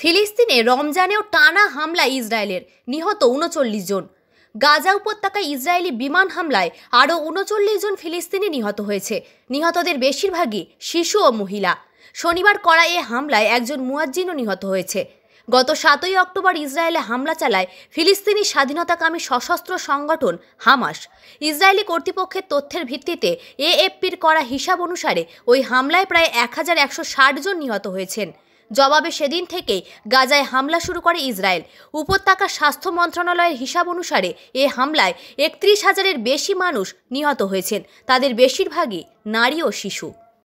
ফিলিস্তিনে রমজানেও টানা হামলা ইসরায়েলের নিহত উনচল্লিশ জন গাজা উপত্যকায় ইসরায়েলি বিমান হামলায় আরও উনচল্লিশ জন ফিলিস্তিনি নিহত হয়েছে নিহতদের বেশিরভাগই শিশু ও মহিলা শনিবার করা এ হামলায় একজন মুয়াজ্জিনও নিহত হয়েছে গত সাতই অক্টোবর ইসরায়েলে হামলা চালায় ফিলিস্তিনি স্বাধীনতাকামী সশস্ত্র সংগঠন হামাস ইসরায়েলি কর্তৃপক্ষের তথ্যের ভিত্তিতে এএফপির করা হিসাব অনুসারে ওই হামলায় প্রায় এক হাজার একশো জন নিহত হয়েছেন জবাবে সেদিন থেকে গাজায় হামলা শুরু করে ইসরায়েল উপত্যকা স্বাস্থ্য মন্ত্রণালয়ের হিসাব অনুসারে এ হামলায় একত্রিশ হাজারের বেশি মানুষ নিহত হয়েছেন তাদের বেশিরভাগই নারী ও শিশু